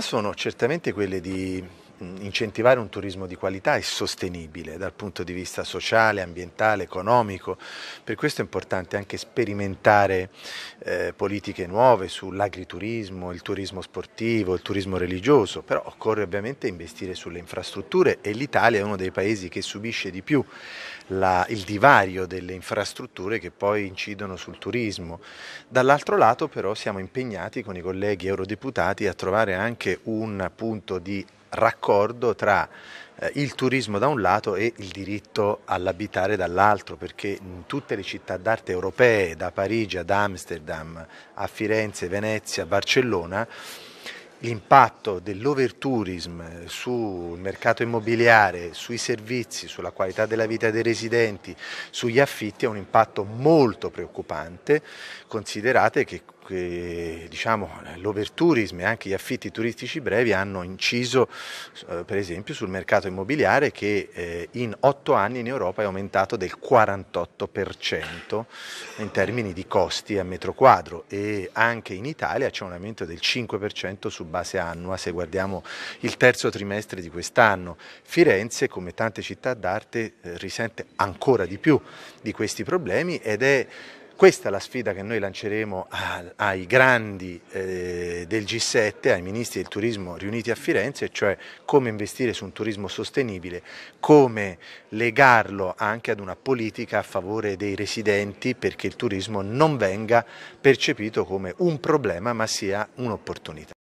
sono certamente quelle di incentivare un turismo di qualità e sostenibile dal punto di vista sociale, ambientale, economico. Per questo è importante anche sperimentare eh, politiche nuove sull'agriturismo, il turismo sportivo, il turismo religioso, però occorre ovviamente investire sulle infrastrutture e l'Italia è uno dei paesi che subisce di più la, il divario delle infrastrutture che poi incidono sul turismo. Dall'altro lato però siamo impegnati con i colleghi eurodeputati a trovare anche un punto di raccordo tra eh, il turismo da un lato e il diritto all'abitare dall'altro, perché in tutte le città d'arte europee, da Parigi ad Amsterdam, a Firenze, Venezia, Barcellona, l'impatto dell'overtourism sul mercato immobiliare, sui servizi, sulla qualità della vita dei residenti, sugli affitti è un impatto molto preoccupante, considerate che che diciamo, l'overtourism e anche gli affitti turistici brevi hanno inciso eh, per esempio sul mercato immobiliare che eh, in otto anni in Europa è aumentato del 48% in termini di costi a metro quadro e anche in Italia c'è un aumento del 5% su base annua se guardiamo il terzo trimestre di quest'anno. Firenze come tante città d'arte eh, risente ancora di più di questi problemi ed è questa è la sfida che noi lanceremo ai grandi eh, del G7, ai ministri del turismo riuniti a Firenze, cioè come investire su un turismo sostenibile, come legarlo anche ad una politica a favore dei residenti perché il turismo non venga percepito come un problema ma sia un'opportunità.